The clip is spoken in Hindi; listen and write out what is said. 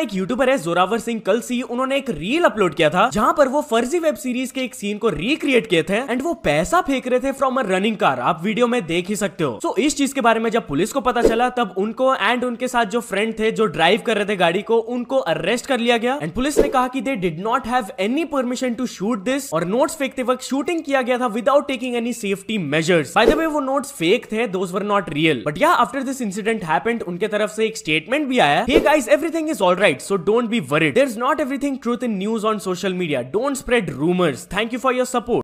एक यूट्यूबर है जोरावर सिंह कल सी उन्होंने एक रील अपलोड किया था जहां पर वो फर्जी वेब सीरीज के एक सीन को रिक्रिएट किए थे एंड वो पैसा फेंक रहे थे फ्रॉम अ रनिंग कार आप वीडियो में देख ही सकते हो सो so, इस चीज के बारे में जब पुलिस को पता चला तब उनको एंड उनके साथ जो फ्रेंड थे जो ड्राइव कर रहे थे गाड़ी को उनको अरेस्ट कर लिया गया एंड पुलिस ने कहा की they did not have any permission to shoot this और नोट फेंकते वक्त शूटिंग किया गया था without taking any safety measures वो नोट्स फेक थे those were not real but yeah after this incident happened उनके तरफ से एक स्टेटमेंट भी आया everything is already so don't be worried. There's not everything truth in news on social media. Don't spread rumors. Thank you for your support.